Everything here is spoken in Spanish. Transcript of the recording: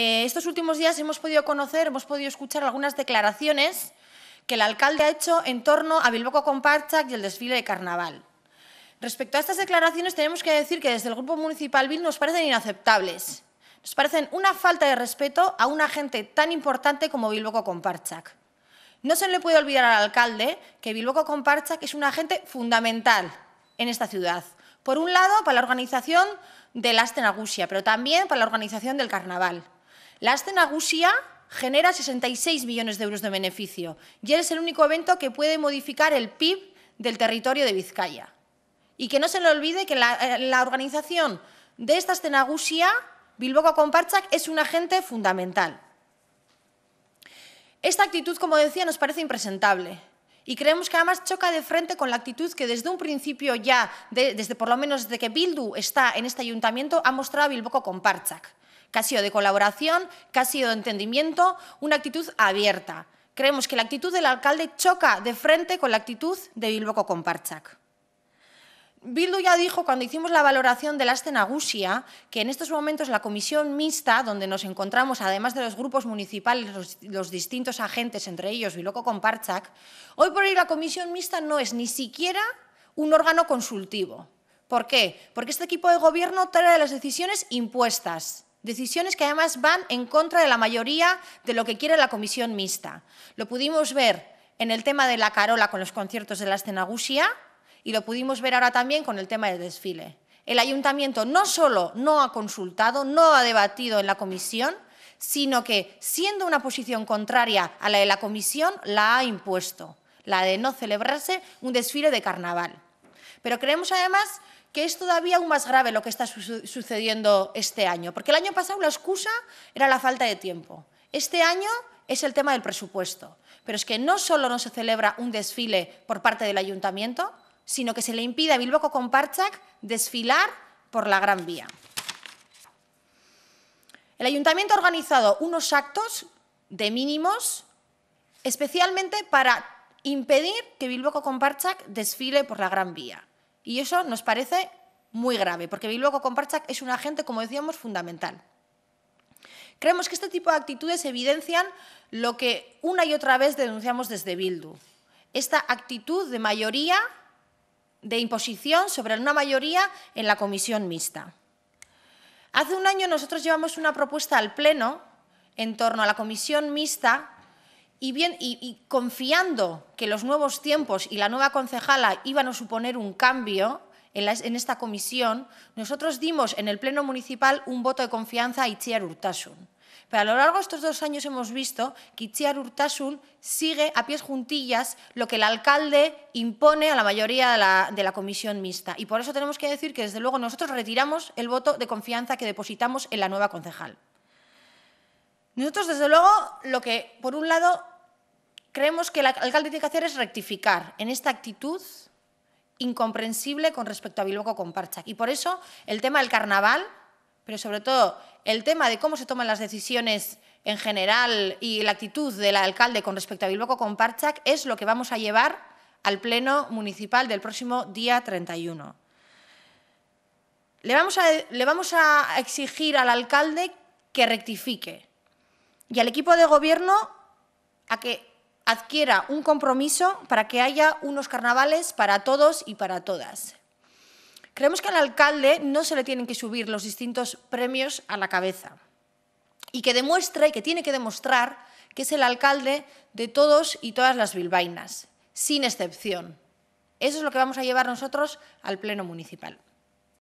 Eh, estos últimos días hemos podido conocer, hemos podido escuchar algunas declaraciones que el alcalde ha hecho en torno a Bilboco Comparchak y el desfile de carnaval. Respecto a estas declaraciones, tenemos que decir que desde el Grupo Municipal BIL nos parecen inaceptables. Nos parecen una falta de respeto a un agente tan importante como Bilboco Comparchak. No se le puede olvidar al alcalde que Bilboco Comparchak es un agente fundamental en esta ciudad. Por un lado, para la organización de la Astenagusia, pero también para la organización del carnaval. La escena gusia genera 66 millones de euros de beneficio y es el único evento que puede modificar el PIB del territorio de Vizcaya. Y que no se le olvide que la, eh, organización de esta Aste Nagusia, con Comparchak, es un agente fundamental. Esta actitud, como decía, nos parece impresentable. Y creemos que además choca de frente con la actitud que desde un principio ya, desde por lo menos desde que Bildu está en este ayuntamiento, ha mostrado con Comparchak que ha sido de colaboración, que ha sido de entendimiento, una actitud abierta. Creemos que la actitud del alcalde choca de frente con la actitud de Bilboko Comparchak. Bildu ya dijo cuando hicimos la valoración de la Astenagusia que en estos momentos la comisión mixta, donde nos encontramos, además de los grupos municipales, los, distintos agentes, entre ellos Biloco con hoy por hoy la comisión mixta no es ni siquiera un órgano consultivo. ¿Por qué? Porque este equipo de gobierno trae las decisiones impuestas. Decisiones que además van en contra de la mayoría de lo que quiere la comisión mixta. Lo pudimos ver en el tema de la Carola con los conciertos de la Escenagusia y lo pudimos ver ahora también con el tema del desfile. El ayuntamiento no solo no ha consultado, no ha debatido en la comisión, sino que, siendo una posición contraria a la de la comisión, la ha impuesto, la de no celebrarse un desfile de carnaval. Pero creemos además que es todavía aún más grave lo que está sucediendo este año, porque el año pasado la excusa era la falta de tiempo. Este año es el tema del presupuesto, pero es que no solo no se celebra un desfile por parte del ayuntamiento, sino que se le impide a Bilboco Comparchac desfilar por la Gran Vía. El ayuntamiento ha organizado unos actos de mínimos especialmente para impedir que Bilboco Comparchac desfile por la Gran Vía. Y eso nos parece muy grave, porque Bilbao Comparchak es un agente, como decíamos, fundamental. Creemos que este tipo de actitudes evidencian lo que una y otra vez denunciamos desde Bildu. Esta actitud de mayoría, de imposición sobre una mayoría en la comisión mixta. Hace un año nosotros llevamos una propuesta al Pleno en torno a la comisión mixta y, bien, y, confiando que los nuevos tiempos y la nueva concejala iban a suponer un cambio en, esta comisión, nosotros dimos en el Pleno Municipal un voto de confianza a Itziar Urtasun. Pero a lo largo de estos dos años hemos visto que Itziar Urtasun sigue a pies juntillas lo que el alcalde impone a la mayoría de la, de la, comisión mixta. Y por eso tenemos que decir que, desde luego, nosotros retiramos el voto de confianza que depositamos en la nueva concejal. Nosotros, desde luego, lo que, por un lado, creemos que el alcalde tiene que hacer es rectificar en esta actitud incomprensible con respecto a Bilbao con Parcha. Y por eso el tema del carnaval, pero sobre todo el tema de cómo se toman las decisiones en general y la actitud del alcalde con respecto a Bilbao con Parchac es lo que vamos a llevar al Pleno Municipal del próximo día 31. Le vamos a, le vamos a exigir al alcalde que rectifique y al equipo de gobierno a que adquiera un compromiso para que haya unos carnavales para todos y para todas. Creemos que al alcalde no se le tienen que subir los distintos premios a la cabeza y que demuestre y que tiene que demostrar que es el alcalde de todos y todas las bilbainas, sin excepción. Eso es lo que vamos a llevar nosotros al Pleno Municipal.